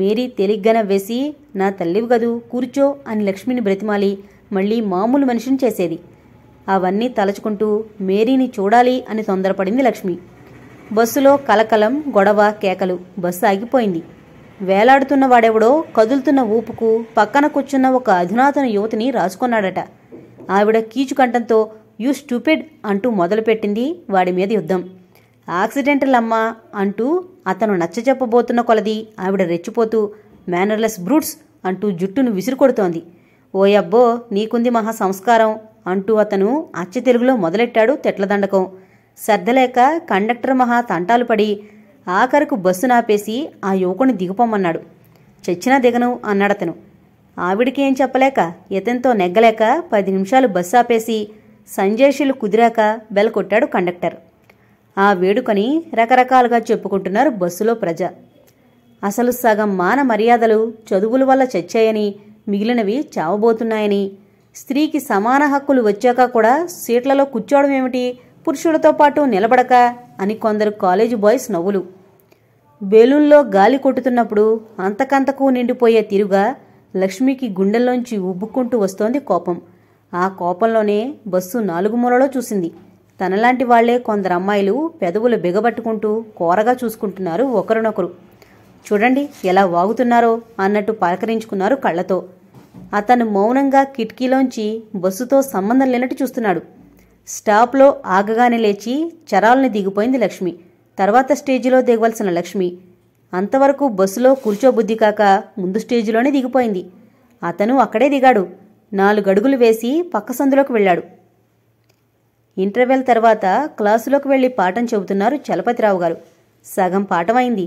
Mary తేలిగ్గా వేసి నా తల్లివి కదూ కూర్చో అని లక్ష్మిని బ్రతిమాలి మళ్ళీ మామూలు మనిషిని చేసేది అవన్నీ తలచుకుంటూ మేరీని చూడాలి అని తొందరపడింది లక్ష్మి బస్సులో కలకలం గొడవ కేకలు బస్సు ఆగిపోయింది వేలాడుతున్న వాడెవడో కదులుతున్న ఊపుకు పక్కన కూర్చున్న ఒక అధునాతన యువతిని రాసుకున్నాడట ఆవిడ కీచుకంటంతో యూ స్టూపిడ్ అంటూ మొదలుపెట్టింది వాడి మీద యుద్ధం యాక్సిడెంటల్ అమ్మా అంటూ అతను నచ్చజెప్పబోతున్న కొలది ఆవిడ రెచ్చిపోతూ మేనర్లెస్ బ్రూట్స్ అంటూ జుట్టును విసిరుకొడుతోంది ఓయబ్బో నీకుంది మహా సంస్కారం అంటూ అతను అచ్చ తెలుగులో మొదలెట్టాడు తెట్లదండకం సర్దలేక కండక్టర్ మహా తంటాలు పడి ఆఖరుకు బస్సు నాపేసి ఆ యువకుని దిగుపోమన్నాడు చచ్చినా దిగను అన్నాడతను ఆవిడికి ఏం చెప్పలేక ఇతనితో నెగ్గలేక పది నిమిషాలు బస్సు ఆపేసి సంజయ్షులు కుదిరాక బెల్ కొట్టాడు కండక్టర్ ఆ వేడుకని రకరకాలుగా చెప్పుకుంటున్నారు బస్సులో ప్రజ అసలు సగం మాన మర్యాదలు చదువుల వల్ల చచ్చాయని మిగిలినవి చావబోతున్నాయని స్త్రీకి సమాన హక్కులు వచ్చాక కూడా సీట్లలో కూర్చోవడం ఏమిటి పురుషులతో పాటు నిలబడక అని కొందరు కాలేజీ బాయ్స్ నవ్వులు బెలూన్లో గాలి కొట్టుతున్నప్పుడు అంతకంతకు నిండిపోయే తిరుగా లక్ష్మికి గుండెల్లోంచి ఉబ్బుకుంటూ వస్తోంది కోపం ఆ కోపంలోనే బస్సు నాలుగు మూలలో చూసింది తనలాంటి వాళ్లే కొందరు అమ్మాయిలు పెదవులు బిగబట్టుకుంటూ కోరగా చూసుకుంటున్నారు ఒకరినొకరు చూడండి ఎలా వాగుతున్నారో అన్నట్టు పలకరించుకున్నారు కళ్ళతో అతను మౌనంగా కిటికీలోంచి బస్సుతో సంబంధం లేనట్టు చూస్తున్నాడు స్టాప్లో ఆగగానే లేచి చరాలని దిగిపోయింది లక్ష్మి తర్వాత స్టేజిలో దిగవలసిన లక్ష్మి అంతవరకు బస్సులో కూర్చోబుద్ధి కాక ముందు స్టేజిలోనే దిగిపోయింది అతను అక్కడే దిగాడు నాలుగడుగులు వేసి పక్క సందులోకి వెళ్ళాడు ఇంటర్వెల్ తర్వాత క్లాసులోకి వెళ్ళి పాఠం చెబుతున్నారు చలపతిరావు గారు సగం పాఠమైంది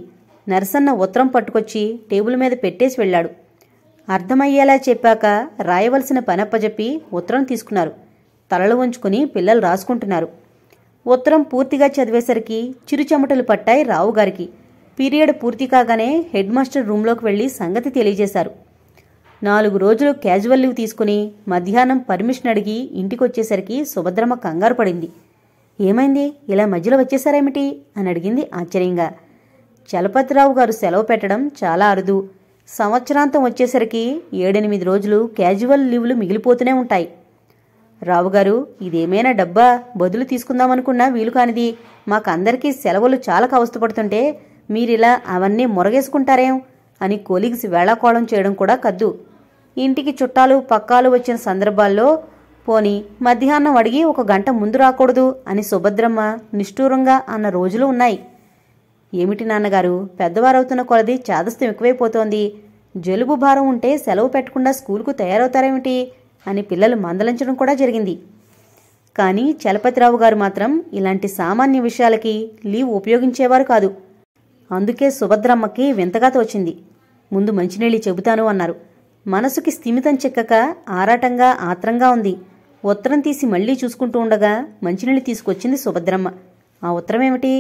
నరసన్న ఉత్తరం పట్టుకొచ్చి టేబుల్ మీద పెట్టేసి వెళ్ళాడు అర్థమయ్యేలా చెప్పాక రాయవలసిన పనప్పజెప్పి ఉత్తరం తీసుకున్నారు తలలు ఉంచుకుని పిల్లలు రాసుకుంటున్నారు ఉత్తరం పూర్తిగా చదివేసరికి చిరుచెమటలు పట్టాయి రావుగారికి పీరియడ్ పూర్తి కాగానే హెడ్ మాస్టర్ రూంలోకి వెళ్ళి సంగతి తెలియజేశారు నాలుగు రోజులు క్యాజువల్ లీవ్ తీసుకుని మధ్యాహ్నం పర్మిషన్ అడిగి ఇంటికొచ్చేసరికి సుభద్రమ్మ కంగారు పడింది ఏమైంది ఇలా మధ్యలో వచ్చేసారేమిటి అని అడిగింది ఆశ్చర్యంగా చలపతిరావు గారు సెలవు పెట్టడం చాలా అరుదు సంవత్సరాంతం వచ్చేసరికి ఏడెనిమిది రోజులు క్యాజువల్ లీవ్లు మిగిలిపోతూనే ఉంటాయి రావుగారు ఇదేమైనా డబ్బా బదులు తీసుకుందామనుకున్నా వీలు కానిది మాకందరికీ సెలవులు చాలా అవస్థపడుతుంటే మీరిలా అవన్నీ మురగేసుకుంటారేం అని కోలిగ్స్ వేళాకోళం చేయడం కూడా కద్దు ఇంటికి చుట్టాలు పక్కాలు వచ్చిన సందర్భాల్లో పోని మధ్యాహ్నం అడిగి ఒక గంట ముందు రాకూడదు అని సుభద్రమ్మ నిష్ఠూరంగా అన్న రోజులు ఉన్నాయి ఏమిటి నాన్నగారు పెద్దవారవుతున్న కొలది చాదస్తం ఎక్కువైపోతోంది జలుబు భారం ఉంటే సెలవు పెట్టకుండా స్కూల్కు తయారవుతారేమిటి అని పిల్లలు మందలించడం కూడా జరిగింది కానీ చలపతిరావు గారు మాత్రం ఇలాంటి సామాన్య విషయాలకి లీవ్ ఉపయోగించేవారు కాదు అందుకే సుభద్రమ్మకి వింతగా తోచింది ముందు మంచినీళ్ళు చెబుతాను అన్నారు మనసుకి స్థిమితం చెక్కక ఆరాటంగా ఆత్రంగా ఉంది ఉత్తరం తీసి మళ్లీ చూసుకుంటూ ఉండగా మంచినీళ్ళు తీసుకొచ్చింది సుభద్రమ్మ ఆ ఉత్తరం ఏమిటి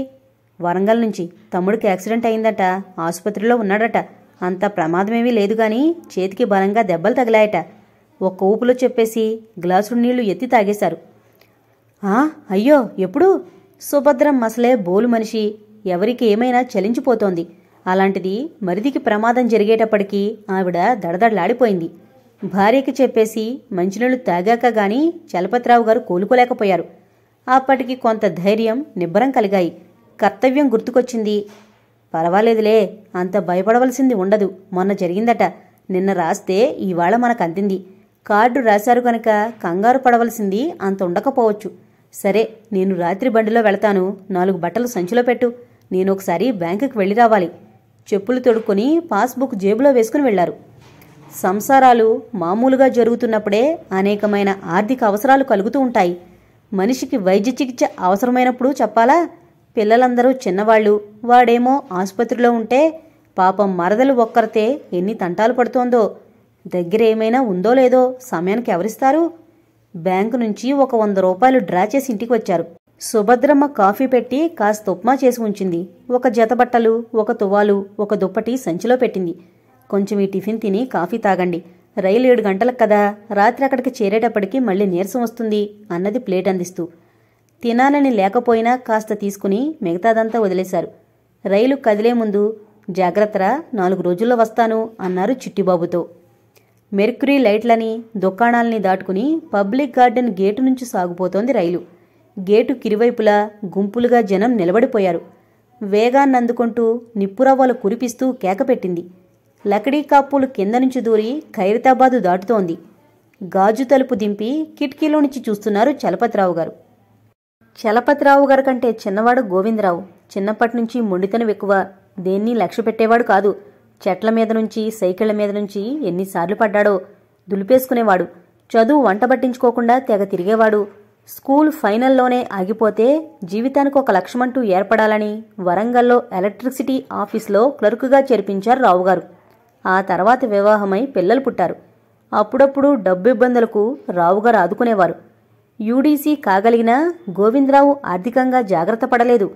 వరంగల్ నుంచి తమ్ముడికి యాక్సిడెంట్ అయిందట ఆసుపత్రిలో ఉన్నాడట అంత ప్రమాదమేమీ లేదు గాని చేతికి బలంగా దెబ్బలు తగిలాయట ఒక్క ఊపులో చెప్పేసి గ్లాసు నీళ్లు ఎత్తి తాగేశారు ఆ అయ్యో ఎప్పుడు సుభద్రం అసలే బోలు మనిషి ఎవరికి ఏమైనా చలించిపోతోంది అలాంటిది మరిదికి ప్రమాదం జరిగేటప్పటికీ ఆవిడ దడదడలాడిపోయింది భార్యకి చెప్పేసి మంచినీళ్లు తాగాక గాని చలపతిరావు గారు కోలుకోలేకపోయారు అప్పటికి కొంత ధైర్యం నిబ్బరం కలిగాయి కర్తవ్యం గుర్తుకొచ్చింది పర్వాలేదులే అంత భయపడవలసింది ఉండదు మొన్న జరిగిందట నిన్న రాస్తే ఇవాళ మనకు అందింది కార్డు రాశారు కనుక కంగారు పడవలసింది అంత ఉండకపోవచ్చు సరే నేను రాత్రి బండిలో వెళతాను నాలుగు బట్టలు సంచిలో పెట్టు నేను ఒకసారి బ్యాంకుకి వెళ్ళి రావాలి చెప్పులు తొడుక్కొని పాస్బుక్ జేబులో వేసుకుని వెళ్లారు సంసారాలు మామూలుగా జరుగుతున్నప్పుడే అనేకమైన ఆర్థిక అవసరాలు కలుగుతూ ఉంటాయి మనిషికి వైద్య చికిత్స అవసరమైనప్పుడు చెప్పాలా పిల్లలందరూ చిన్నవాళ్ళు వాడేమో ఆసుపత్రిలో ఉంటే పాపం మరదలు ఒక్కరితే ఎన్ని తంటాలు పడుతోందో దగ్గర ఏమైనా ఉందో లేదో సమయానికి ఎవరిస్తారు బ్యాంకు నుంచి ఒక వంద రూపాయలు డ్రా చేసి ఇంటికి వచ్చారు సుభద్రమ్మ కాఫీ పెట్టి కాస్త ఉప్మా చేసి ఉంచింది ఒక జత బట్టలు ఒక తువాలు ఒక దుప్పటి సంచిలో పెట్టింది కొంచెం ఈ టిఫిన్ తిని కాఫీ తాగండి రైలు ఏడు గంటలకు కదా రాత్రి అక్కడికి చేరేటప్పటికి మళ్ళీ నీరసం వస్తుంది అన్నది ప్లేట్ అందిస్తూ తినాలని లేకపోయినా కాస్త తీసుకుని మిగతాదంతా వదిలేశారు రైలు కదిలే ముందు జాగ్రత్తరా నాలుగు రోజుల్లో వస్తాను అన్నారు చిట్టిబాబుతో మెర్క్యూరీ లైట్లని దుకాణాలని దాటుకుని పబ్లిక్ గార్డెన్ గేటు నుంచి సాగుపోతోంది రైలు గేటు కిరివైపులా గుంపులుగా జనం నిలబడిపోయారు వేగాన్నందుకుంటూ నిప్పురవ్వలు కురిపిస్తూ కేకపెట్టింది లకడీ కాపులు కింద నుంచి దూరి ఖైరతాబాదు దాటుతోంది గాజు తలుపు దింపి కిటికీలో నుంచి చూస్తున్నారు చలపతిరావు గారు చలపతిరావు గారు కంటే చిన్నవాడు గోవిందరావు చిన్నప్పటి నుంచి మొండితనం ఎక్కువ దేన్ని లక్ష్య పెట్టేవాడు కాదు చెట్ల మీద నుంచి సైకిళ్ల మీద నుంచి ఎన్నిసార్లు పడ్డాడో దులిపేసుకునేవాడు చదువు వంట పట్టించుకోకుండా తెగ తిరిగేవాడు స్కూల్ ఫైనల్లోనే ఆగిపోతే జీవితానికి ఒక లక్ష్యమంటూ ఏర్పడాలని వరంగల్లో ఎలక్ట్రిసిటీ ఆఫీస్లో క్లర్కుగా చేర్పించారు రావుగారు ఆ తర్వాత వివాహమై పిల్లలు పుట్టారు అప్పుడప్పుడు డబ్బు ఇబ్బందులకు రావుగారు ఆదుకునేవారు యూడీసీ కాగలిగినా గోవిందరావు ఆర్థికంగా జాగ్రత్త పడలేదు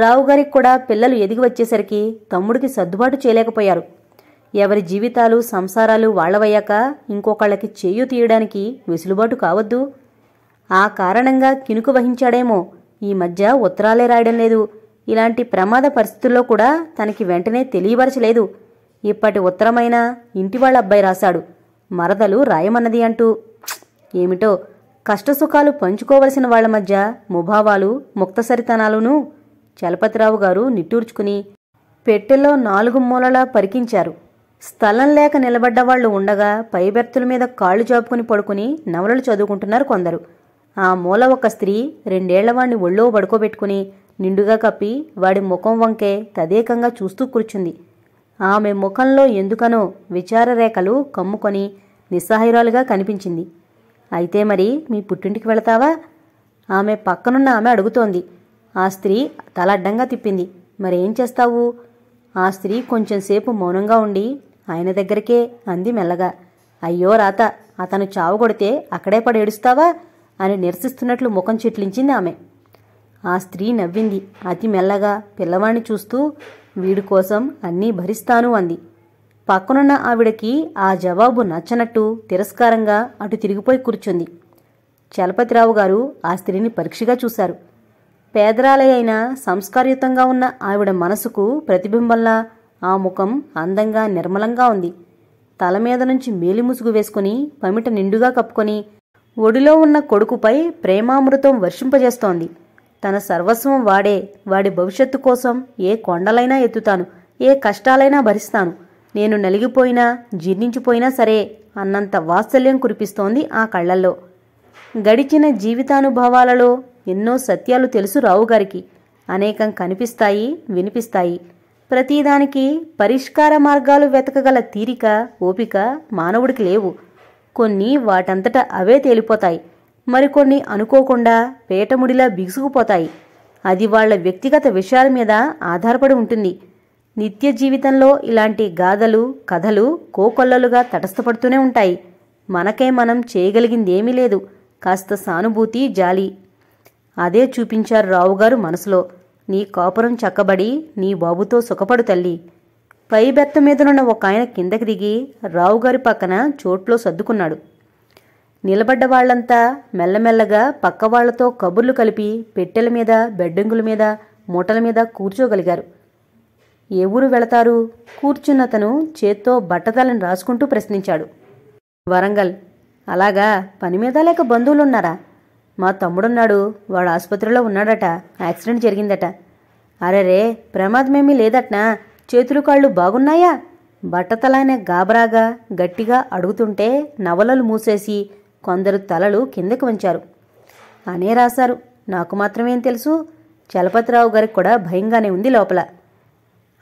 రావుగారికి కూడా పిల్లలు ఎదిగి వచ్చేసరికి తమ్ముడికి సర్దుబాటు చేయలేకపోయారు ఎవరి జీవితాలు సంసారాలు వాళ్లవయ్యాక ఇంకొకళ్ళకి చేయు తీయడానికి వెసులుబాటు కావద్దు ఆ కారణంగా కినుకు వహించాడేమో ఈ మధ్య ఉత్తరాలే రాయడం లేదు ఇలాంటి ప్రమాద పరిస్థితుల్లో కూడా తనకి వెంటనే తెలియపరచలేదు ఇప్పటి ఉత్తరమైన ఇంటివాళ్ళ అబ్బాయి రాశాడు మరదలు రాయమన్నది అంటూ ఏమిటో కష్టసుఖాలు పంచుకోవలసిన వాళ్ల మధ్య ముభావాలు ముక్తసరితనాలును చలపతిరావు గారు నిట్టూర్చుకుని పెట్టెలో నాలుగు మూలలా పరికించారు స్థలం లేక నిలబడ్డవాళ్లు ఉండగా పైబెర్తుల మీద కాళ్ళు జాపుకుని పడుకుని నవలలు చదువుకుంటున్నారు కొందరు ఆ మూల ఒక స్త్రీ రెండేళ్లవాణ్ణి ఒళ్ళో పడుకోబెట్టుకుని నిండుగా కప్పి వాడి ముఖం వంకే తదేకంగా చూస్తూ కూర్చుంది ఆమె ముఖంలో ఎందుకనో విచారరేఖలు కమ్ముకొని నిస్సహాయురాలుగా కనిపించింది అయితే మరి మీ పుట్టింటికి వెళతావా ఆమె పక్కనున్న ఆమె అడుగుతోంది ఆ స్త్రీ తల అడ్డంగా తిప్పింది మరేం చేస్తావు ఆ స్త్రీ కొంచెంసేపు మౌనంగా ఉండి ఆయన దగ్గరికే అంది మెల్లగా అయ్యో రాత అతను చావు కొడితే అక్కడే పడేడుస్తావా అని నిరసిస్తున్నట్లు ముఖం చిట్లించింది ఆమె ఆ స్త్రీ నవ్వింది అతి మెల్లగా పిల్లవాణ్ణి చూస్తూ వీడి కోసం అన్నీ భరిస్తాను అంది పక్కనున్న ఆవిడకి ఆ జవాబు నచ్చనట్టు తిరస్కారంగా అటు తిరిగిపోయి కూర్చుంది చలపతిరావు గారు ఆ స్త్రీని పరీక్షగా చూశారు పేదరాలయైన సంస్కారయుతంగా ఉన్న ఆవిడ మనసుకు ప్రతిబింబంలా ఆ ముఖం అందంగా నిర్మలంగా ఉంది తల మీద నుంచి మేలిముసుగు వేసుకుని పమిట నిండుగా కప్పుకొని ఒడిలో ఉన్న కొడుకుపై ప్రేమామృతం వర్షింపజేస్తోంది తన సర్వస్వం వాడే వాడి భవిష్యత్తు కోసం ఏ కొండలైనా ఎత్తుతాను ఏ కష్టాలైనా భరిస్తాను నేను నలిగిపోయినా జీర్ణించిపోయినా సరే అన్నంత వాత్సల్యం కురిపిస్తోంది ఆ కళ్లల్లో గడిచిన జీవితానుభవాలలో ఎన్నో సత్యాలు తెలుసు రావుగారికి అనేకం కనిపిస్తాయి వినిపిస్తాయి ప్రతిదానికి పరిష్కార మార్గాలు వెతకగల తీరిక ఓపిక మానవుడికి లేవు కొన్ని వాటంతట అవే తేలిపోతాయి మరికొన్ని అనుకోకుండా పేటముడిలా బిగుసుకుపోతాయి అది వాళ్ల వ్యక్తిగత విషయాల మీద ఆధారపడి ఉంటుంది నిత్య జీవితంలో ఇలాంటి గాథలు కథలు కోకొల్లలుగా తటస్థపడుతూనే ఉంటాయి మనకే మనం చేయగలిగిందేమీ లేదు కాస్త సానుభూతి జాలి అదే చూపించారు రావుగారు మనసులో నీ కాపురం చక్కబడి నీ బాబుతో సుఖపడు తల్లి పై బెత్త మీదనున్న ఒక ఆయన కిందకి దిగి రావుగారి పక్కన చోట్లో సర్దుకున్నాడు నిలబడ్డ వాళ్ళంతా మెల్లమెల్లగా పక్క వాళ్లతో కబుర్లు కలిపి పెట్టెల మీద బెడ్డింగుల మీద మూటల మీద కూర్చోగలిగారు ఏ ఊరు వెళతారు కూర్చున్నతను చేత్తో బట్టతలను రాసుకుంటూ ప్రశ్నించాడు వరంగల్ అలాగా పని మీద లేక బంధువులున్నారా మా తమ్ముడున్నాడు వాడు ఆసుపత్రిలో ఉన్నాడట యాక్సిడెంట్ జరిగిందట అరే రే ప్రమాదమేమీ లేదట్నా చేతులు కాళ్ళు బాగున్నాయా బట్టతలానే గాబరాగా గట్టిగా అడుగుతుంటే నవలలు మూసేసి కొందరు తలలు కిందకు వంచారు అనే రాశారు నాకు మాత్రమేం తెలుసు చలపతిరావు గారికి కూడా భయంగానే ఉంది లోపల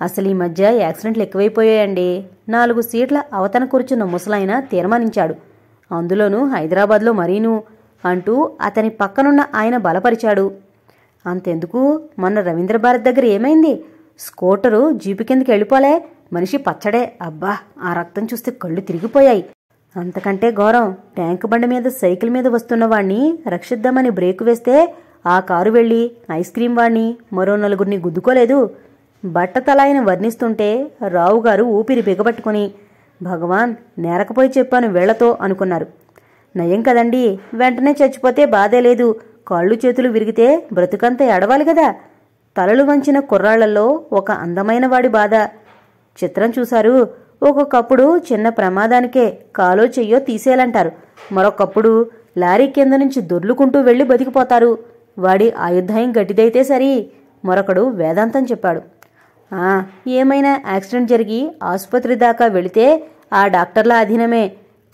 అసలు ఈ మధ్య యాక్సిడెంట్లు ఎక్కువైపోయాయండి నాలుగు సీట్ల అవతన కూర్చున్న ముసలాయన తీర్మానించాడు అందులోనూ హైదరాబాద్లో మరీను అంటూ అతని పక్కనున్న ఆయన బలపరిచాడు అంతెందుకు మొన్న రవీంద్రభారత్ దగ్గర ఏమైంది స్కూటరు జీపు కిందకి వెళ్ళిపోలే మనిషి పచ్చడే అబ్బా ఆ రక్తం చూస్తే కళ్ళు తిరిగిపోయాయి అంతకంటే ఘోరం ట్యాంకు బండి మీద సైకిల్ మీద వస్తున్న వాణ్ణి రక్షిద్దామని బ్రేక్ వేస్తే ఆ కారు వెళ్ళి ఐస్ క్రీం వాణ్ణి మరో నలుగురిని గుద్దుకోలేదు బట్టతలాయన వర్ణిస్తుంటే రావుగారు ఊపిరి బిగబట్టుకుని భగవాన్ నేరకపోయి చెప్పాను వేళ్లతో అనుకున్నారు నయం కదండి వెంటనే చచ్చిపోతే బాధే లేదు కాళ్ళు చేతులు విరిగితే బ్రతుకంతా ఎడవాలి కదా తలలు వంచిన కుర్రాళ్లలో ఒక అందమైన వాడి బాధ చిత్రం చూశారు ఒక్కొక్కప్పుడు చిన్న ప్రమాదానికే కాలో చెయ్యో తీసేయాలంటారు మరొకప్పుడు లారీ కింద నుంచి దొర్లుకుంటూ వెళ్ళి బతికిపోతారు వాడి ఆయుర్దాయం గట్టిదైతే సరి మరొకడు వేదాంతం చెప్పాడు ఏమైనా యాక్సిడెంట్ జరిగి ఆసుపత్రి దాకా వెళితే ఆ డాక్టర్ల అధీనమే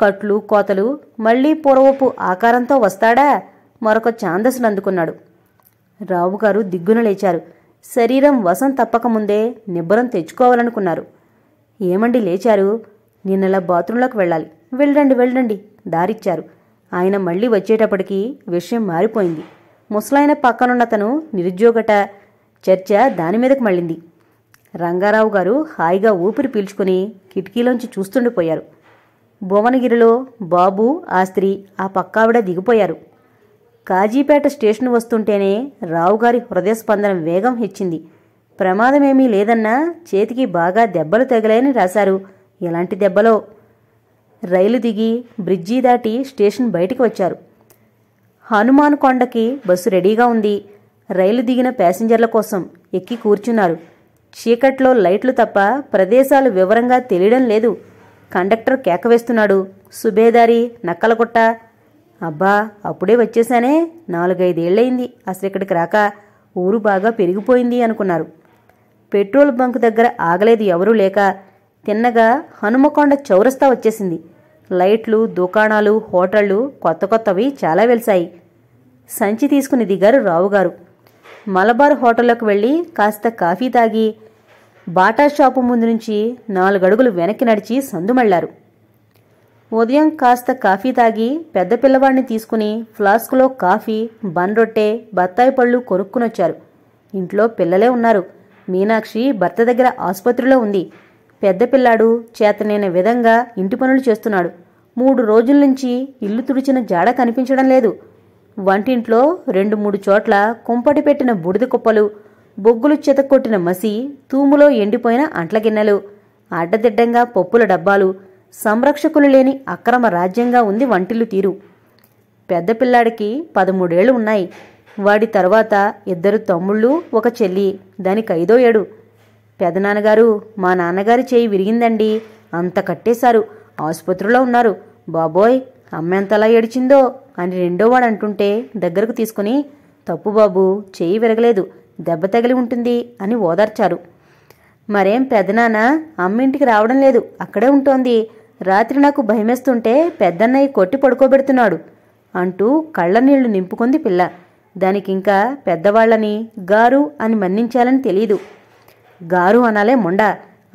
కట్లు కోతలు మళ్లీ పూర్వపు ఆకారంతో వస్తాడా మరొక ఛాందస్సును అందుకున్నాడు రావుగారు దిగ్గున లేచారు శరీరం వశం తప్పకముందే నిబ్బరం తెచ్చుకోవాలనుకున్నారు ఏమండి లేచారు నిన్నలా బాత్రూంలోకి వెళ్ళాలి వెళ్ళండి వెళ్ళండి దారిచ్చారు ఆయన మళ్ళీ వచ్చేటప్పటికి విషయం మారిపోయింది ముసలాయన పక్కనున్న నిరుద్యోగట చర్చ దాని మళ్ళింది రంగారావు గారు హాయిగా ఊపిరి పీల్చుకుని కిటికీలోంచి చూస్తుండిపోయారు భువనగిరిలో బాబు ఆ స్త్రీ ఆ పక్కావిడ దిగిపోయారు కాజీపేట స్టేషన్ వస్తుంటేనే రావుగారి స్పందన వేగం హెచ్చింది ప్రమాదమేమీ లేదన్నా చేతికి బాగా దెబ్బలు తగిలాయని రాశారు ఎలాంటి దెబ్బలో రైలు దిగి బ్రిడ్జి దాటి స్టేషన్ బయటికి వచ్చారు హనుమాన్ కొండకి బస్సు రెడీగా ఉంది రైలు దిగిన ప్యాసింజర్ల కోసం ఎక్కి కూర్చున్నారు చీకట్లో లైట్లు తప్ప ప్రదేశాలు వివరంగా తెలియడం లేదు కండక్టర్ కేకవేస్తున్నాడు సుబేదారి నక్కలగుట్ట అబ్బా అప్పుడే వచ్చేసానే నాలుగైదేళ్లయింది అసలు ఇక్కడికి రాక ఊరు బాగా పెరిగిపోయింది అనుకున్నారు పెట్రోల్ బంక్ దగ్గర ఆగలేదు ఎవరూ లేక తిన్నగా హనుమకొండ చౌరస్తా వచ్చేసింది లైట్లు దుకాణాలు హోటళ్లు కొత్త కొత్తవి చాలా వెలిశాయి సంచి తీసుకుని దిగారు రావుగారు మలబార్ హోటల్లోకి వెళ్ళి కాస్త కాఫీ తాగి బాటా షాపు ముందు నుంచి నాలుగడుగులు వెనక్కి నడిచి సందుమళ్లారు ఉదయం కాస్త కాఫీ తాగి పెద్ద పిల్లవాడిని తీసుకుని ఫ్లాస్క్లో కాఫీ బన్ రొట్టె బత్తాయి పళ్ళు కొనుక్కునొచ్చారు ఇంట్లో పిల్లలే ఉన్నారు మీనాక్షి భర్త దగ్గర ఆసుపత్రిలో ఉంది పెద్ద పిల్లాడు చేతనైన విధంగా ఇంటి పనులు చేస్తున్నాడు మూడు రోజుల నుంచి ఇల్లు తుడిచిన జాడ కనిపించడం లేదు వంటింట్లో రెండు మూడు చోట్ల కుంపటి పెట్టిన బుడిద కుప్పలు బొగ్గులు చెతకొట్టిన మసి తూములో ఎండిపోయిన అంట్ల గిన్నెలు అడ్డదిడ్డంగా పప్పుల డబ్బాలు సంరక్షకులు లేని అక్రమ రాజ్యంగా ఉంది వంటిలు తీరు పెద్ద పిల్లాడికి పదమూడేళ్లు ఉన్నాయి వాడి తర్వాత ఇద్దరు తమ్ముళ్ళు ఒక చెల్లి దానికి ఐదో ఏడు పెదనాన్నగారు మా నాన్నగారి చేయి విరిగిందండి అంత కట్టేశారు ఆసుపత్రిలో ఉన్నారు బాబోయ్ అమ్మెంతలా ఏడిచిందో అని రెండోవాడు అంటుంటే దగ్గరకు తీసుకుని తప్పు బాబు చేయి విరగలేదు దెబ్బ తగిలి ఉంటుంది అని ఓదార్చారు మరేం పెదనాన్న అమ్మింటికి రావడం లేదు అక్కడే ఉంటోంది రాత్రి నాకు భయమేస్తుంటే పెద్దన్నయ్య కొట్టి పడుకోబెడుతున్నాడు అంటూ కళ్ళనీళ్లు నింపుకుంది పిల్ల దానికింకా పెద్దవాళ్లని గారు అని మన్నించాలని తెలీదు గారు అనాలే ముండ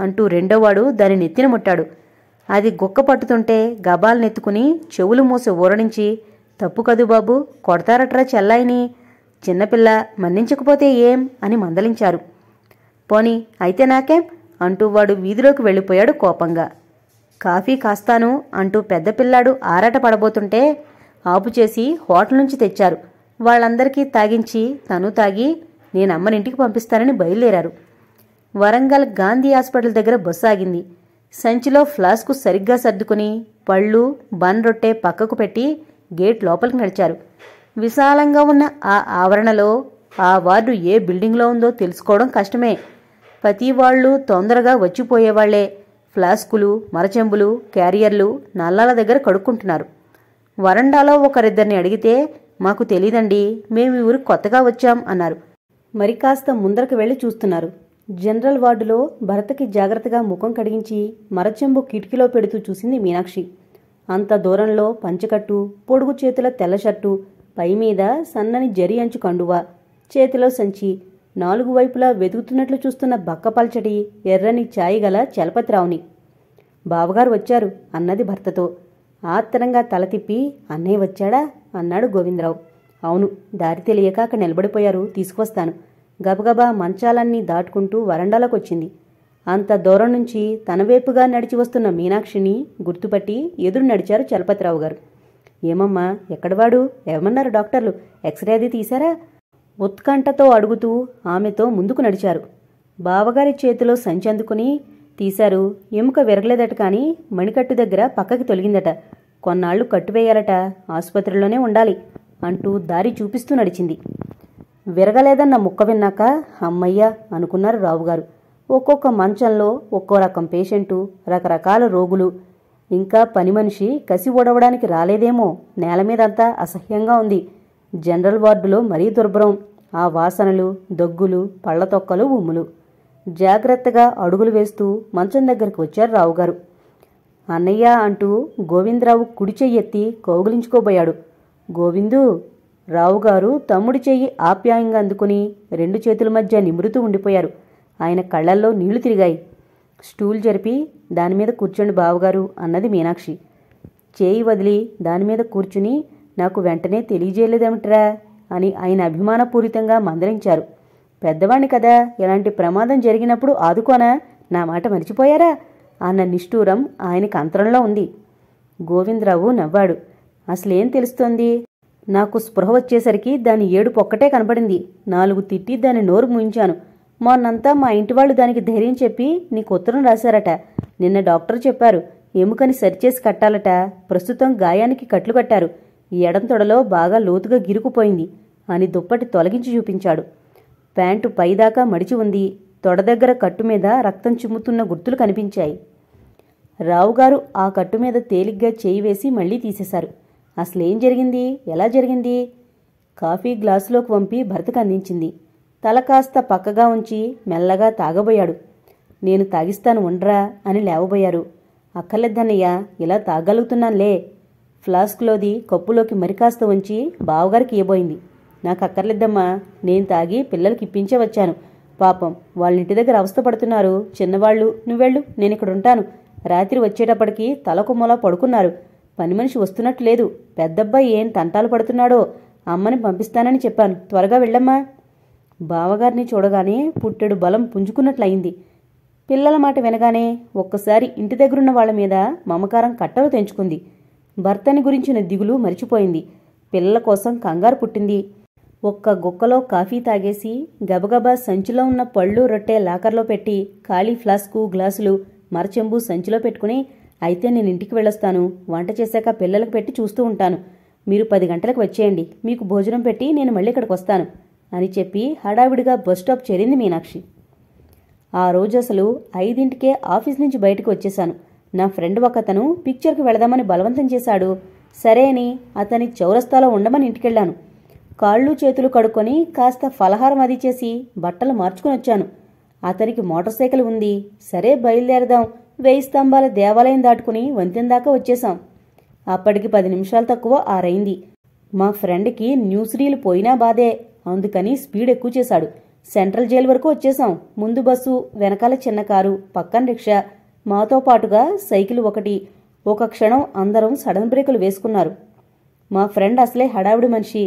అంటూ రెండోవాడు దాని నెత్తిన ముట్టాడు అది గుక్క పట్టుతుంటే గబాలనెత్తుకుని చెవులు మూసి ఊరడించి తప్పు కదు బాబు కొడతారట్రా చెల్లాయిని చిన్నపిల్ల మన్నించకపోతే ఏం అని మందలించారు పోని అయితే నాకేం అంటూ వాడు వీధిలోకి వెళ్ళిపోయాడు కోపంగా కాఫీ కాస్తాను అంటూ పెద్ద పిల్లాడు ఆరాట పడబోతుంటే ఆపుచేసి హోటల్ నుంచి తెచ్చారు వాళ్ళందరికీ తాగించి తను తాగి నేను పంపిస్తానని బయలుదేరారు వరంగల్ గాంధీ హాస్పిటల్ దగ్గర బస్సు ఆగింది సంచిలో ఫ్లాస్కు సరిగ్గా సర్దుకుని పళ్ళు బన్ రొట్టె పక్కకు పెట్టి గేట్ లోపలికి నడిచారు విశాలంగా ఉన్న ఆ ఆవరణలో ఆ వార్డు ఏ బిల్డింగ్లో ఉందో తెలుసుకోవడం కష్టమే ప్రతి వాళ్ళు తొందరగా వచ్చిపోయేవాళ్లే ఫ్లాస్కులు మరచెంబులు క్యారియర్లు నల్లాల దగ్గర కడుక్కుంటున్నారు వరండాలో ఒకరిద్దరిని అడిగితే మాకు తెలీదండి మేము ఊరు కొత్తగా వచ్చాం అన్నారు మరి కాస్త ముందరకు వెళ్ళి చూస్తున్నారు జనరల్ వార్డులో భరతకి జాగ్రత్తగా ముఖం కడిగించి మరచెంబు కిటికీలో పెడుతూ చూసింది మీనాక్షి అంత దూరంలో పంచకట్టు పొడుగు చేతుల తెల్ల షర్టు పైమీద సన్నని జరి అంచు కండువా చేతిలో సంచి నాలుగు వైపులా వెతుకుతున్నట్లు చూస్తున్న బక్కపల్చటి ఎర్రని ఛాయి గల చలపతిరావుని బావగారు వచ్చారు అన్నది భర్తతో ఆత్తరంగా తల తిప్పి అన్నయ్య వచ్చాడా అన్నాడు గోవిందరావు అవును దారి తెలియక అక్కడ నిలబడిపోయారు తీసుకువస్తాను గబగబా మంచాలన్నీ దాటుకుంటూ వరండాలోకొచ్చింది అంత దూరం నుంచి తన వైపుగా నడిచి వస్తున్న మీనాక్షిని గుర్తుపట్టి ఎదురు నడిచారు చలపతిరావు గారు ఏమమ్మా ఎక్కడవాడు ఏమన్నారు డాక్టర్లు ఎక్స్రే అది తీశారా ఉత్కంఠతో అడుగుతూ ఆమెతో ముందుకు నడిచారు బావగారి చేతిలో సంచి అందుకుని తీశారు ఎముక విరగలేదట కానీ మణికట్టు దగ్గర పక్కకి తొలగిందట కొన్నాళ్లు కట్టువేయాలట ఆసుపత్రిలోనే ఉండాలి అంటూ దారి చూపిస్తూ నడిచింది విరగలేదన్న ముక్క విన్నాక అమ్మయ్య అనుకున్నారు రావుగారు ఒక్కొక్క మంచంలో ఒక్కో రకం పేషెంటు రకరకాల రోగులు ఇంకా పని మనిషి కసి ఓడవడానికి రాలేదేమో నేల మీదంతా అసహ్యంగా ఉంది జనరల్ వార్డులో మరీ దుర్భరం ఆ వాసనలు దగ్గులు తొక్కలు ఉమ్ములు జాగ్రత్తగా అడుగులు వేస్తూ మంచం దగ్గరికి వచ్చారు రావుగారు అన్నయ్య అంటూ గోవిందరావు కుడి చెయ్యి ఎత్తి కౌగులించుకోబోయాడు గోవిందు రావుగారు తమ్ముడి చెయ్యి ఆప్యాయంగా అందుకుని రెండు చేతుల మధ్య నిమురుతూ ఉండిపోయారు ఆయన కళ్ళల్లో నీళ్లు తిరిగాయి స్టూల్ జరిపి దానిమీద కూర్చోండి బావగారు అన్నది మీనాక్షి చేయి వదిలి దానిమీద కూర్చుని నాకు వెంటనే తెలియజేయలేదేమిట్రా అని ఆయన అభిమానపూరితంగా మందలించారు పెద్దవాణ్ణి కదా ఎలాంటి ప్రమాదం జరిగినప్పుడు ఆదుకోనా నా మాట మర్చిపోయారా అన్న నిష్ఠూరం ఆయనకి అంతరంలో ఉంది గోవిందరావు నవ్వాడు అసలేం తెలుస్తోంది నాకు స్పృహ వచ్చేసరికి దాని ఏడు పొక్కటే కనబడింది నాలుగు తిట్టి దాని నోరు ముయించాను మొన్నంతా మా ఇంటి వాళ్ళు దానికి ధైర్యం చెప్పి నీకు ఉత్తరం రాశారట నిన్న డాక్టర్ చెప్పారు ఎముకని సరిచేసి కట్టాలట ప్రస్తుతం గాయానికి కట్లు కట్టారు ఈ ఎడంతొడలో బాగా లోతుగా గిరుకుపోయింది అని దుప్పటి తొలగించి చూపించాడు ప్యాంటు పైదాకా మడిచి ఉంది తొడ దగ్గర కట్టు మీద రక్తం చిమ్ముతున్న గుర్తులు కనిపించాయి రావుగారు ఆ కట్టు మీద తేలిగ్గా చేయి వేసి మళ్లీ తీసేశారు అసలేం జరిగింది ఎలా జరిగింది కాఫీ గ్లాసులోకి వంపి భర్తకు అందించింది తల కాస్త పక్కగా ఉంచి మెల్లగా తాగబోయాడు నేను తాగిస్తాను ఉండరా అని లేవబోయారు అక్కర్లేదన్నయ్య ఇలా తాగలుగుతున్నాన్లే ఫ్లాస్క్లోది కప్పులోకి మరికాస్త ఉంచి బావగారికి ఇవ్వబోయింది నాకు అక్కర్లేద్దమ్మా నేను తాగి పిల్లలకి ఇప్పించే వచ్చాను పాపం వాళ్ళ ఇంటి దగ్గర అవస్థపడుతున్నారు చిన్నవాళ్ళు నువ్వెళ్ళు నేను ఇక్కడ ఉంటాను రాత్రి వచ్చేటప్పటికి తలకు పడుకున్నారు పని మనిషి వస్తున్నట్టు లేదు పెద్దబ్బాయి ఏం తంటాలు పడుతున్నాడో అమ్మని పంపిస్తానని చెప్పాను త్వరగా వెళ్ళమ్మా బావగారిని చూడగానే పుట్టెడు బలం పుంజుకున్నట్లయింది పిల్లల మాట వినగానే ఒక్కసారి ఇంటి దగ్గరున్న వాళ్ళ మీద మమకారం కట్టలు తెంచుకుంది భర్తని గురించిన దిగులు మరిచిపోయింది పిల్లల కోసం కంగారు పుట్టింది ఒక్క గుక్కలో కాఫీ తాగేసి గబగబా సంచిలో ఉన్న పళ్ళు రొట్టె లాకర్లో పెట్టి ఖాళీ ఫ్లాస్కు గ్లాసులు మరచెంబు సంచిలో పెట్టుకుని అయితే నేను ఇంటికి వెళ్ళొస్తాను వంట చేశాక పిల్లలకు పెట్టి చూస్తూ ఉంటాను మీరు పది గంటలకు వచ్చేయండి మీకు భోజనం పెట్టి నేను మళ్ళీ ఇక్కడికి వస్తాను అని చెప్పి హడావిడిగా బస్టాప్ చేరింది మీనాక్షి ఆ రోజు అసలు ఐదింటికే ఆఫీస్ నుంచి బయటకు వచ్చేశాను నా ఫ్రెండ్ ఒకతను పిక్చర్కి వెళదామని బలవంతం చేశాడు సరే అని అతని చౌరస్తాలో ఉండమని ఇంటికెళ్ళాను కాళ్ళు చేతులు కడుక్కొని కాస్త ఫలహారం అది చేసి బట్టలు మార్చుకుని వచ్చాను అతనికి మోటార్ సైకిల్ ఉంది సరే బయలుదేరదాం వెయ్యి స్తంభాల దేవాలయం దాటుకుని వంతెన దాకా వచ్చేశాం అప్పటికి పది నిమిషాలు తక్కువ ఆరైంది మా ఫ్రెండ్కి న్యూస్ రీల్ పోయినా బాధే అందుకని స్పీడ్ ఎక్కువ చేశాడు సెంట్రల్ జైలు వరకు వచ్చేసాం ముందు బస్సు వెనకాల చిన్న కారు పక్కన రిక్షా మాతో పాటుగా సైకిల్ ఒకటి ఒక క్షణం అందరం సడన్ బ్రేకులు వేసుకున్నారు మా ఫ్రెండ్ అసలే హడావిడి మనిషి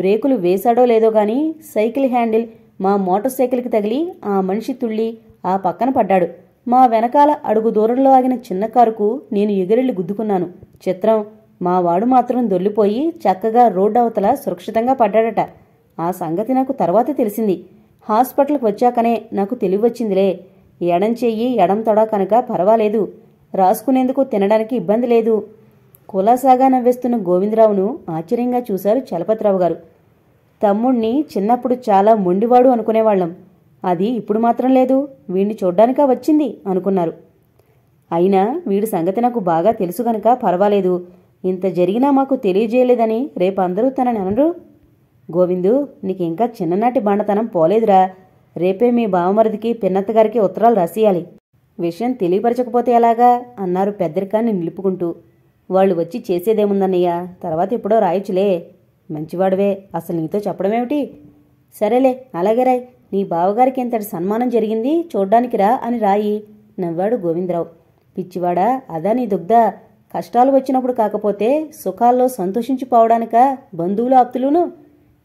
బ్రేకులు వేశాడో లేదో కానీ సైకిల్ హ్యాండిల్ మా మోటార్ సైకిల్కి తగిలి ఆ మనిషి తుళ్ళి ఆ పక్కన పడ్డాడు మా వెనకాల అడుగు దూరంలో ఆగిన చిన్న కారుకు నేను ఎగిరెళ్లి గుద్దుకున్నాను చిత్రం మా వాడు మాత్రం దొల్లిపోయి చక్కగా రోడ్డు అవతల సురక్షితంగా పడ్డాడట ఆ సంగతి నాకు తర్వాత తెలిసింది హాస్పిటల్కి వచ్చాకనే నాకు తెలివి వచ్చిందిలే ఎడం చెయ్యి ఎడం తొడ కనుక పర్వాలేదు రాసుకునేందుకు తినడానికి ఇబ్బంది లేదు కులాసాగా నవ్వేస్తున్న గోవిందరావును ఆశ్చర్యంగా చూశారు చలపతిరావు గారు తమ్ముణ్ణి చిన్నప్పుడు చాలా మొండివాడు అనుకునేవాళ్లం అది ఇప్పుడు మాత్రం లేదు వీణ్ణి చూడ్డానికా వచ్చింది అనుకున్నారు అయినా వీడి సంగతి నాకు బాగా తెలుసు గనక పర్వాలేదు ఇంత జరిగినా మాకు తెలియజేయలేదని రేపందరూ తనని అనరు గోవిందు నీకింకా చిన్ననాటి బాణతనం పోలేదురా రేపే మీ బావమరిదికి పిన్నత్తగారికి ఉత్తరాలు రాసియాలి విషయం తెలియపరచకపోతే ఎలాగా అన్నారు పెద్దరికాన్ని నిలుపుకుంటూ వాళ్ళు వచ్చి చేసేదేముందన్నయ్యా తర్వాత ఎప్పుడో రాయొచ్చులే మంచివాడువే అసలు నీతో చెప్పడమేమిటి సరేలే అలాగే రాయ్ నీ బావగారికి ఇంతటి సన్మానం జరిగింది చూడ్డానికి రా అని రాయి నవ్వాడు గోవిందరావు పిచ్చివాడా అదా నీ దుగ్ధ కష్టాలు వచ్చినప్పుడు కాకపోతే సుఖాల్లో సంతోషించిపోవడానిక బంధువులు ఆప్తులును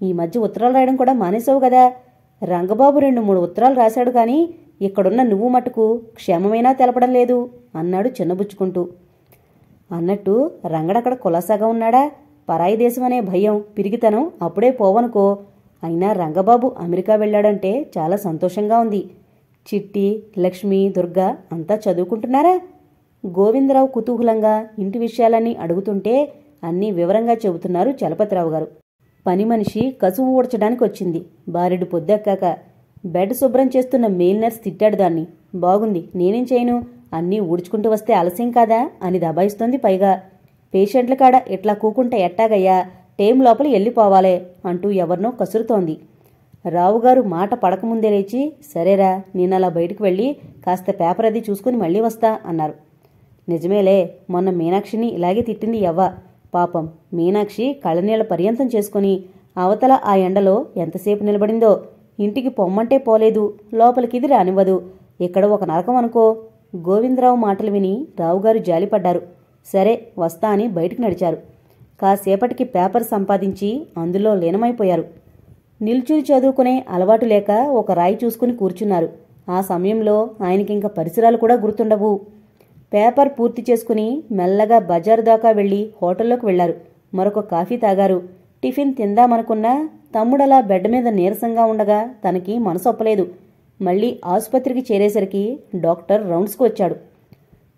ఈ మధ్య ఉత్తరాలు రాయడం కూడా మానేసావు కదా రంగబాబు రెండు మూడు ఉత్తరాలు రాశాడు కానీ ఇక్కడున్న నువ్వు మటుకు క్షేమమైనా తెలపడం లేదు అన్నాడు చిన్నబుచ్చుకుంటూ అన్నట్టు రంగడక్కడ కులాసాగా ఉన్నాడా పరాయి దేశం అనే భయం పిరిగితనం అప్పుడే పోవనుకో అయినా రంగబాబు అమెరికా వెళ్ళాడంటే చాలా సంతోషంగా ఉంది చిట్టి లక్ష్మి దుర్గా అంతా చదువుకుంటున్నారా గోవిందరావు కుతూహలంగా ఇంటి విషయాలన్నీ అడుగుతుంటే అన్నీ వివరంగా చెబుతున్నారు చలపతిరావు గారు పని మనిషి కసువు ఊడ్చడానికి వచ్చింది బారెడు పొద్దెక్కాక బెడ్ శుభ్రం చేస్తున్న మెయిల్ నర్స్ తిట్టాడు దాన్ని బాగుంది నేనేం చేయను అన్నీ ఊడ్చుకుంటూ వస్తే ఆలస్యం కాదా అని దబాయిస్తోంది పైగా పేషెంట్ల కాడ ఇట్లా కూకుంటే ఎట్టాగయ్యా టేం లోపల వెళ్ళిపోవాలే అంటూ ఎవరినో కసురుతోంది రావుగారు మాట పడకముందే లేచి సరేరా నేను అలా బయటకు వెళ్ళి కాస్త పేపర్ అది చూసుకుని మళ్ళీ వస్తా అన్నారు నిజమేలే మొన్న మీనాక్షిని ఇలాగే తిట్టింది ఎవ్వ పాపం మీనాక్షి కళ్ళనీళ్ల పర్యంతం చేసుకుని అవతల ఆ ఎండలో ఎంతసేపు నిలబడిందో ఇంటికి పొమ్మంటే పోలేదు లోపలికిది రానివ్వదు ఇక్కడ ఒక నరకం అనుకో గోవిందరావు మాటలు విని రావుగారు జాలిపడ్డారు సరే వస్తా అని బయటకు నడిచారు కాసేపటికి పేపర్ సంపాదించి అందులో లీనమైపోయారు నిల్చుని చదువుకునే అలవాటు లేక ఒక రాయి చూసుకుని కూర్చున్నారు ఆ సమయంలో ఆయనకింక పరిసరాలు కూడా గుర్తుండవు పేపర్ పూర్తి చేసుకుని మెల్లగా బజారు దాకా వెళ్ళి హోటల్లోకి వెళ్లారు మరొక కాఫీ తాగారు టిఫిన్ తిందామనుకున్నా తమ్ముడలా బెడ్ మీద నీరసంగా ఉండగా తనకి మనసొప్పలేదు మళ్ళీ ఆసుపత్రికి చేరేసరికి డాక్టర్ రౌండ్స్కు వచ్చాడు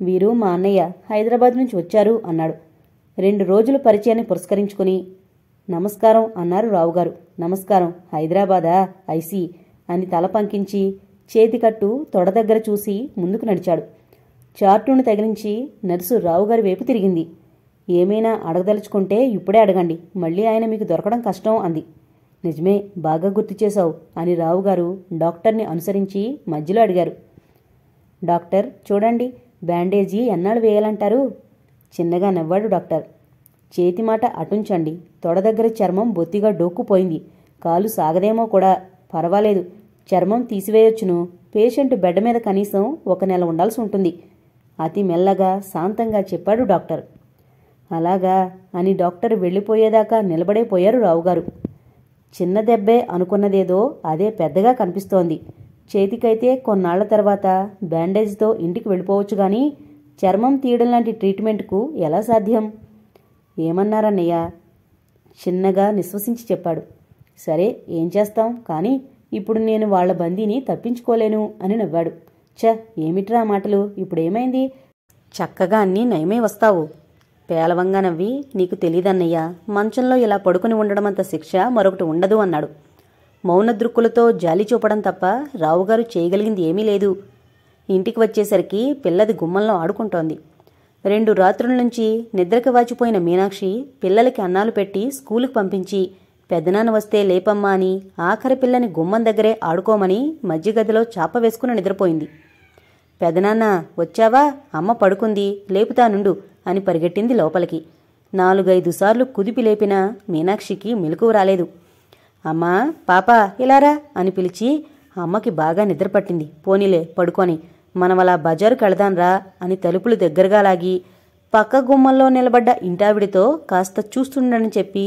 వీరు మా అన్నయ్య హైదరాబాద్ నుంచి వచ్చారు అన్నాడు రెండు రోజులు పరిచయాన్ని పురస్కరించుకుని నమస్కారం అన్నారు రావుగారు నమస్కారం హైదరాబాదా ఐసీ అని తల పంకించి చేతికట్టు తొడ దగ్గర చూసి ముందుకు నడిచాడు చార్టును తగిలించి నర్సు రావుగారి వైపు తిరిగింది ఏమైనా అడగదలుచుకుంటే ఇప్పుడే అడగండి మళ్ళీ ఆయన మీకు దొరకడం కష్టం అంది నిజమే బాగా గుర్తు చేశావు అని రావుగారు డాక్టర్ని అనుసరించి మధ్యలో అడిగారు డాక్టర్ చూడండి బ్యాండేజీ ఎన్నాళ్ళు వేయాలంటారు చిన్నగా నవ్వాడు డాక్టర్ చేతి మాట అటుంచండి తొడ దగ్గర చర్మం బొత్తిగా డొక్కుపోయింది కాలు సాగదేమో కూడా పర్వాలేదు చర్మం తీసివేయొచ్చును పేషెంట్ బెడ్ మీద కనీసం ఒక నెల ఉండాల్సి ఉంటుంది అతి మెల్లగా శాంతంగా చెప్పాడు డాక్టర్ అలాగా అని డాక్టర్ వెళ్ళిపోయేదాకా పోయారు రావుగారు చిన్న దెబ్బే అనుకున్నదేదో అదే పెద్దగా కనిపిస్తోంది చేతికైతే కొన్నాళ్ల తర్వాత బ్యాండేజ్తో ఇంటికి వెళ్ళిపోవచ్చు కానీ చర్మం తీయడం లాంటి ట్రీట్మెంట్కు ఎలా సాధ్యం ఏమన్నారన్నయ్య చిన్నగా నిశ్వసించి చెప్పాడు సరే ఏం చేస్తాం కానీ ఇప్పుడు నేను వాళ్ల బందీని తప్పించుకోలేను అని నవ్వాడు చ ఏమిట్రా మాటలు ఇప్పుడేమైంది చక్కగా అన్నీ నయమై వస్తావు పేలవంగా నవ్వి నీకు తెలీదన్నయ్యా మంచంలో ఇలా పడుకుని ఉండడమంత శిక్ష మరొకటి ఉండదు అన్నాడు మౌనదృక్కులతో జాలి చూపడం తప్ప రావుగారు చేయగలిగింది ఏమీ లేదు ఇంటికి వచ్చేసరికి పిల్లది గుమ్మంలో ఆడుకుంటోంది రెండు రాత్రుల నుంచి నిద్రకు వాచిపోయిన మీనాక్షి పిల్లలకి అన్నాలు పెట్టి స్కూలుకు పంపించి పెదనాన్న వస్తే లేపమ్మా అని ఆఖరి పిల్లని గుమ్మం దగ్గరే ఆడుకోమని మధ్యగదిలో చాప వేసుకుని నిద్రపోయింది పెదనాన్న వచ్చావా అమ్మ పడుకుంది లేపుతానుండు అని పరిగెట్టింది లోపలికి నాలుగైదు సార్లు కుదిపి లేపిన మీనాక్షికి మెలకువ రాలేదు అమ్మా పాప ఇలారా అని పిలిచి అమ్మకి బాగా నిద్రపట్టింది పోనీలే పడుకొని మనమలా బజారు వెళదాన్రా అని తలుపులు దగ్గరగా లాగి పక్క గుమ్మంలో నిలబడ్డ ఇంటావిడితో కాస్త చూస్తుండని చెప్పి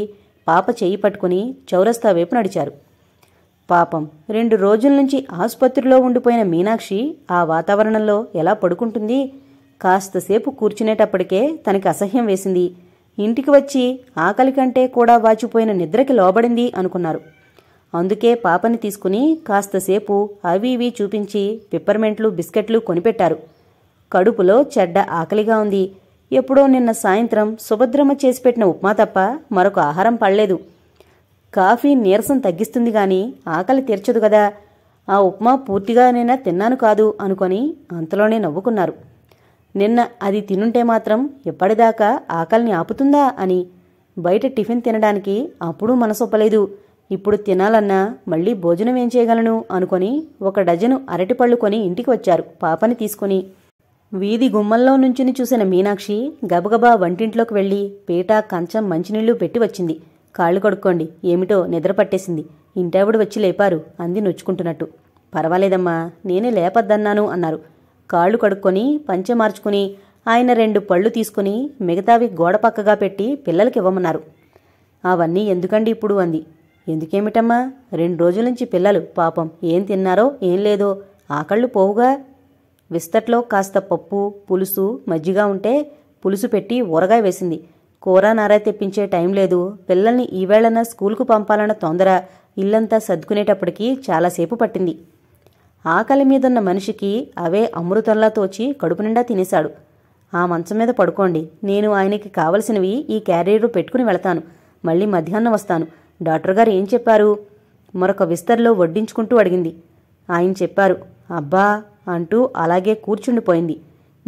పాప చేయి పట్టుకుని చౌరస్తా వైపు నడిచారు పాపం రెండు రోజుల నుంచి ఆసుపత్రిలో ఉండిపోయిన మీనాక్షి ఆ వాతావరణంలో ఎలా పడుకుంటుంది కాస్తసేపు కూర్చునేటప్పటికే తనకి అసహ్యం వేసింది ఇంటికి వచ్చి ఆకలి కంటే కూడా వాచిపోయిన నిద్రకి లోబడింది అనుకున్నారు అందుకే పాపని తీసుకుని కాస్తసేపు అవి ఇవి చూపించి పిప్పర్మెంట్లు బిస్కెట్లు కొనిపెట్టారు కడుపులో చెడ్డ ఆకలిగా ఉంది ఎప్పుడో నిన్న సాయంత్రం సుభద్రమ్మ పెట్టిన ఉప్మా తప్ప మరొక ఆహారం పడలేదు కాఫీ నీరసం తగ్గిస్తుంది గాని ఆకలి తీర్చదు కదా ఆ ఉప్మా పూర్తిగా నేను తిన్నాను కాదు అనుకొని అంతలోనే నవ్వుకున్నారు నిన్న అది తినుంటే మాత్రం ఎప్పటిదాకా ఆకలిని ఆపుతుందా అని బయట టిఫిన్ తినడానికి అప్పుడు మనసొప్పలేదు ఇప్పుడు తినాలన్నా మళ్ళీ భోజనం ఏం చేయగలను అనుకొని ఒక డజను అరటిపళ్ళు కొని ఇంటికి వచ్చారు పాపని తీసుకుని వీధి గుమ్మల్లో నుంచుని చూసిన మీనాక్షి గబగబా వంటింట్లోకి వెళ్ళి పీట కంచం మంచినీళ్లు పెట్టి వచ్చింది కాళ్ళు కడుక్కోండి ఏమిటో నిద్ర పట్టేసింది ఇంటావిడ వచ్చి లేపారు అంది నొచ్చుకుంటున్నట్టు పర్వాలేదమ్మా నేనే లేపద్దన్నాను అన్నారు కాళ్ళు కడుక్కొని పంచె మార్చుకుని ఆయన రెండు పళ్ళు తీసుకుని మిగతావి గోడ పక్కగా పెట్టి పిల్లలకి ఇవ్వమన్నారు అవన్నీ ఎందుకండి ఇప్పుడు అంది ఎందుకేమిటమ్మా రెండు రోజుల నుంచి పిల్లలు పాపం ఏం తిన్నారో ఏం లేదో ఆకళ్ళు పోవుగా విస్తట్లో కాస్త పప్పు పులుసు మజ్జిగ ఉంటే పులుసు పెట్టి ఊరగాయ వేసింది కూర నారా తెప్పించే టైం లేదు పిల్లల్ని ఈవేళన స్కూల్కు పంపాలన్న తొందర ఇల్లంతా సర్దుకునేటప్పటికీ చాలాసేపు పట్టింది ఆకలి మీదున్న మనిషికి అవే అమృతంలా తోచి కడుపు నిండా తినేశాడు ఆ మంచం మీద పడుకోండి నేను ఆయనకి కావలసినవి ఈ క్యారియర్ పెట్టుకుని వెళతాను మళ్ళీ మధ్యాహ్నం వస్తాను డాక్టర్ గారు ఏం చెప్పారు మరొక విస్తర్లో వడ్డించుకుంటూ అడిగింది ఆయన చెప్పారు అబ్బా అంటూ అలాగే కూర్చుండిపోయింది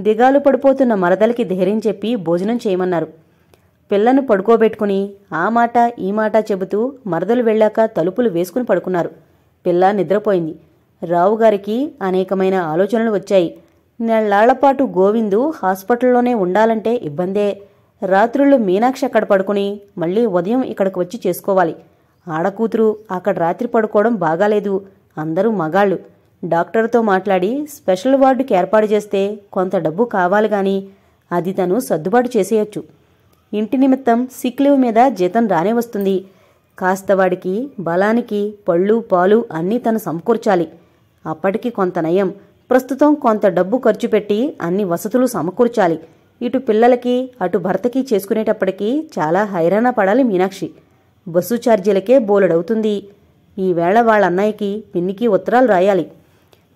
దిగాలు పడిపోతున్న మరదలకి ధైర్యం చెప్పి భోజనం చేయమన్నారు పిల్లను పడుకోబెట్టుకుని ఆ మాట ఈ మాట చెబుతూ మరదలు వెళ్ళాక తలుపులు వేసుకుని పడుకున్నారు పిల్ల నిద్రపోయింది రావుగారికి అనేకమైన ఆలోచనలు వచ్చాయి నెళ్లాళ్లపాటు గోవిందు హాస్పిటల్లోనే ఉండాలంటే ఇబ్బందే రాత్రుళ్ళు మీనాక్షి అక్కడ పడుకుని మళ్ళీ ఉదయం ఇక్కడికి వచ్చి చేసుకోవాలి ఆడకూతురు అక్కడ రాత్రి పడుకోవడం బాగాలేదు అందరూ మగాళ్ళు డాక్టర్తో మాట్లాడి స్పెషల్ వార్డుకి ఏర్పాటు చేస్తే కొంత డబ్బు కావాలి గాని అది తను సర్దుబాటు చేసేయచ్చు ఇంటి నిమిత్తం సిక్ లీవ్ మీద జీతం రానే వస్తుంది కాస్త వాడికి బలానికి పళ్ళు పాలు అన్నీ తను సమకూర్చాలి అప్పటికి కొంత నయం ప్రస్తుతం కొంత డబ్బు ఖర్చు పెట్టి అన్ని వసతులు సమకూర్చాలి ఇటు పిల్లలకి అటు భర్తకి చేసుకునేటప్పటికీ చాలా హైరాణ పడాలి మీనాక్షి బస్సు ఛార్జీలకే బోలెడవుతుంది ఈవేళ వాళ్ళ అన్నయ్యకి పిన్నికి ఉత్తరాలు రాయాలి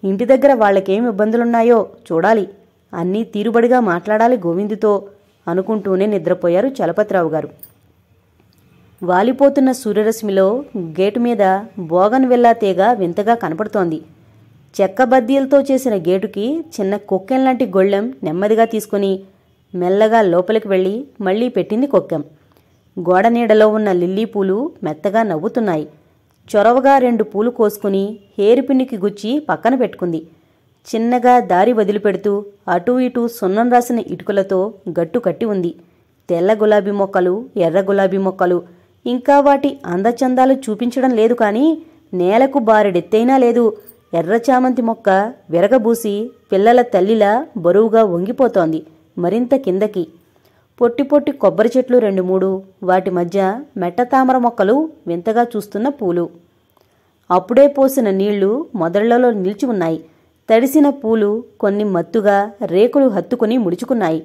ఇంటి దగ్గర వాళ్ళకేం ఇబ్బందులున్నాయో చూడాలి అన్నీ తీరుబడిగా మాట్లాడాలి గోవిందుతో అనుకుంటూనే నిద్రపోయారు చలపతిరావు గారు వాలిపోతున్న సూర్యరశ్మిలో గేటు మీద బోగన్ తీగ వింతగా కనపడుతోంది చెక్క బద్దీలతో చేసిన గేటుకి చిన్న లాంటి గొళ్ళెం నెమ్మదిగా తీసుకుని మెల్లగా లోపలికి వెళ్ళి మళ్లీ పెట్టింది కొక్కెం గోడ నీడలో ఉన్న లిల్లీ పూలు మెత్తగా నవ్వుతున్నాయి చొరవగా రెండు పూలు కోసుకుని హేరుపిన్నికి గుచ్చి పక్కన పెట్టుకుంది చిన్నగా దారి వదిలిపెడుతూ అటూ ఇటూ సున్నం రాసిన ఇటుకలతో గట్టు కట్టి ఉంది తెల్ల గులాబీ మొక్కలు ఎర్ర గులాబీ మొక్కలు ఇంకా వాటి అందచందాలు చూపించడం లేదు కానీ నేలకు బారెడెత్తైనా లేదు ఎర్ర చామంతి మొక్క విరగబూసి పిల్లల తల్లిలా బరువుగా వంగిపోతోంది మరింత కిందకి పొట్టి పొట్టి కొబ్బరి చెట్లు రెండు మూడు వాటి మధ్య మెట్ట తామర మొక్కలు వింతగా చూస్తున్న పూలు అప్పుడే పోసిన నీళ్లు మొదళ్లలో నిలిచి ఉన్నాయి తడిసిన పూలు కొన్ని మత్తుగా రేకులు హత్తుకుని ముడుచుకున్నాయి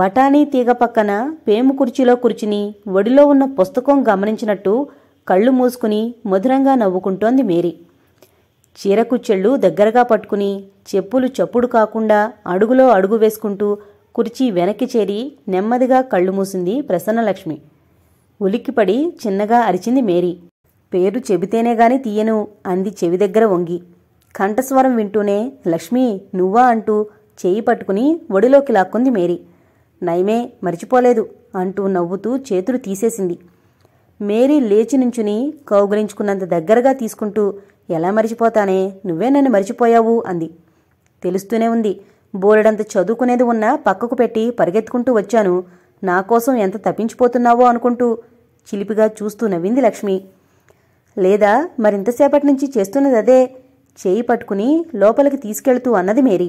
బఠానీ తీగ పక్కన పేము కుర్చీలో కూర్చుని ఒడిలో ఉన్న పుస్తకం గమనించినట్టు కళ్ళు మూసుకుని మధురంగా నవ్వుకుంటోంది మేరీ చీరకుచ్చెళ్ళు దగ్గరగా పట్టుకుని చెప్పులు చప్పుడు కాకుండా అడుగులో అడుగు వేసుకుంటూ కుర్చీ వెనక్కి చేరి నెమ్మదిగా కళ్ళు మూసింది ప్రసన్నలక్ష్మి ఉలిక్కిపడి చిన్నగా అరిచింది మేరీ పేరు చెబితేనే తీయను అంది చెవి దగ్గర వంగి కంఠస్వరం వింటూనే లక్ష్మి నువ్వా అంటూ చేయి పట్టుకుని ఒడిలోకి లాక్కుంది మేరీ నయమే మరిచిపోలేదు అంటూ నవ్వుతూ చేతులు తీసేసింది మేరీ లేచి నుంచుని కౌగులించుకున్నంత దగ్గరగా తీసుకుంటూ ఎలా మరిచిపోతానే నువ్వే నన్ను మరిచిపోయావు అంది తెలుస్తూనే ఉంది బోలెడంత చదువుకునేది ఉన్నా పక్కకు పెట్టి పరిగెత్తుకుంటూ వచ్చాను నా కోసం ఎంత తప్పించిపోతున్నావో అనుకుంటూ చిలిపిగా చూస్తూ నవ్వింది లక్ష్మి లేదా మరింతసేపటి నుంచి చేస్తున్నది అదే చేయి పట్టుకుని లోపలికి తీసుకెళ్తూ అన్నది మేరీ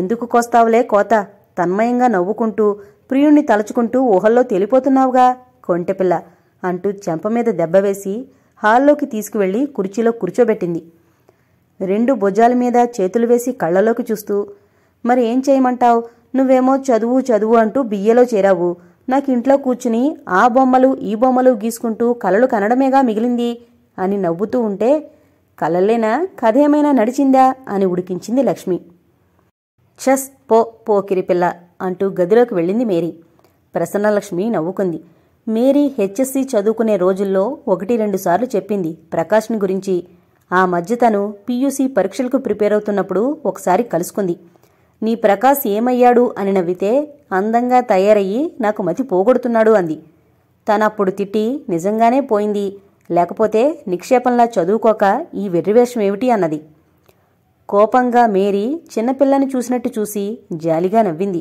ఎందుకు కోస్తావులే కోత తన్మయంగా నవ్వుకుంటూ ప్రియుణ్ణి తలుచుకుంటూ ఊహల్లో తేలిపోతున్నావుగా కొంటెపిల్ల అంటూ చెంప మీద దెబ్బవేసి హాల్లోకి తీసుకువెళ్లి కుర్చీలో కూర్చోబెట్టింది రెండు భుజాల మీద చేతులు వేసి కళ్ళలోకి చూస్తూ మరి ఏం చేయమంటావు నువ్వేమో చదువు చదువు అంటూ బియ్యలో చేరావు నాకు ఇంట్లో కూర్చుని ఆ బొమ్మలు ఈ బొమ్మలు గీసుకుంటూ కలలు కనడమేగా మిగిలింది అని నవ్వుతూ ఉంటే కలలేనా కథ ఏమైనా నడిచిందా అని ఉడికించింది లక్ష్మి చస్ పో పోకిరి పిల్ల అంటూ గదిలోకి వెళ్ళింది మేరీ ప్రసన్నలక్ష్మి నవ్వుకుంది మేరీ హెచ్ఎస్సి చదువుకునే రోజుల్లో ఒకటి రెండు సార్లు చెప్పింది ప్రకాష్ని గురించి ఆ మధ్య తను పీయూసీ పరీక్షలకు ప్రిపేర్ అవుతున్నప్పుడు ఒకసారి కలుసుకుంది నీ ప్రకాశ్ ఏమయ్యాడు అని నవ్వితే అందంగా తయారయ్యి నాకు మతి పోగొడుతున్నాడు అంది తనప్పుడు తిట్టి నిజంగానే పోయింది లేకపోతే నిక్షేపంలా చదువుకోక ఈ వెర్రివేషం ఏమిటి అన్నది కోపంగా మేరీ చిన్నపిల్లని చూసినట్టు చూసి జాలిగా నవ్వింది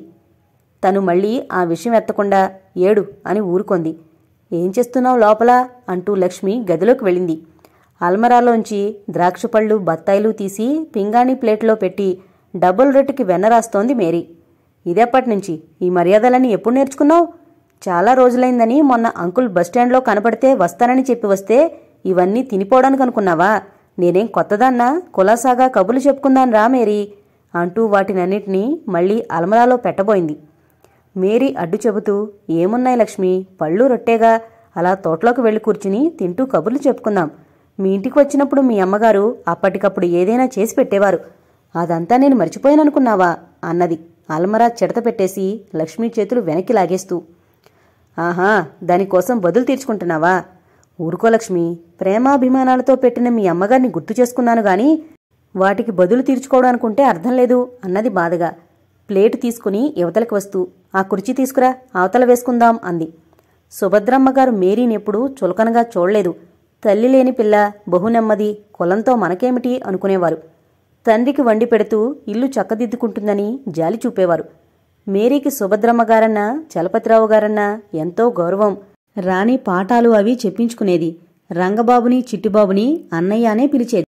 తను మళ్ళీ ఆ విషయం ఎత్తకుండా ఏడు అని ఊరుకొంది ఏం చేస్తున్నావు లోపల అంటూ లక్ష్మి గదిలోకి వెళ్ళింది అల్మరాలోంచి ద్రాక్షపళ్ళు బత్తాయిలు తీసి పింగాణి ప్లేట్లో పెట్టి డబుల్ వెన్న రాస్తోంది మేరీ ఇదేపటి నుంచి ఈ మర్యాదలన్నీ ఎప్పుడు నేర్చుకున్నావు చాలా రోజులైందని మొన్న అంకుల్ బస్టాండ్లో కనపడితే వస్తానని చెప్పి వస్తే ఇవన్నీ తినిపోవడానికి అనుకున్నావా నేనేం కొత్తదన్నా కులాసాగా కబులు చెప్పుకుందాను రా మేరీ అంటూ వాటినన్నిటినీ మళ్ళీ అలమరాలో పెట్టబోయింది మేరీ అడ్డు చెబుతూ ఏమున్నాయి లక్ష్మి పళ్ళు రొట్టేగా అలా తోటలోకి వెళ్ళి కూర్చుని తింటూ కబుర్లు చెప్పుకుందాం మీ ఇంటికి వచ్చినప్పుడు మీ అమ్మగారు అప్పటికప్పుడు ఏదైనా చేసి పెట్టేవారు అదంతా నేను మర్చిపోయాననుకున్నావా అన్నది అల్మరా చెడత పెట్టేసి లక్ష్మి చేతులు వెనక్కి లాగేస్తూ ఆహా దానికోసం బదులు తీర్చుకుంటున్నావా ఊరుకో లక్ష్మి ప్రేమాభిమానాలతో పెట్టిన మీ అమ్మగారిని గుర్తు చేసుకున్నాను గాని వాటికి బదులు తీర్చుకోవడానుకుంటే అర్థం లేదు అన్నది బాధగా ప్లేటు తీసుకుని యువతలకు వస్తూ ఆ కుర్చీ తీసుకురా అవతల వేసుకుందాం అంది సుభద్రమ్మగారు మేరీనెప్పుడు చులకనగా చూడలేదు తల్లి లేని పిల్ల బహునెమ్మది కులంతో మనకేమిటి అనుకునేవారు తండ్రికి వండి పెడుతూ ఇల్లు చక్కదిద్దుకుంటుందని జాలి చూపేవారు మేరీకి సుభద్రమ్మ గారన్నా చలపతిరావు గారన్నా ఎంతో గౌరవం రాణి పాఠాలు అవి చెప్పించుకునేది రంగబాబుని చిట్టుబాబుని అన్నయ్య అనే పిలిచేది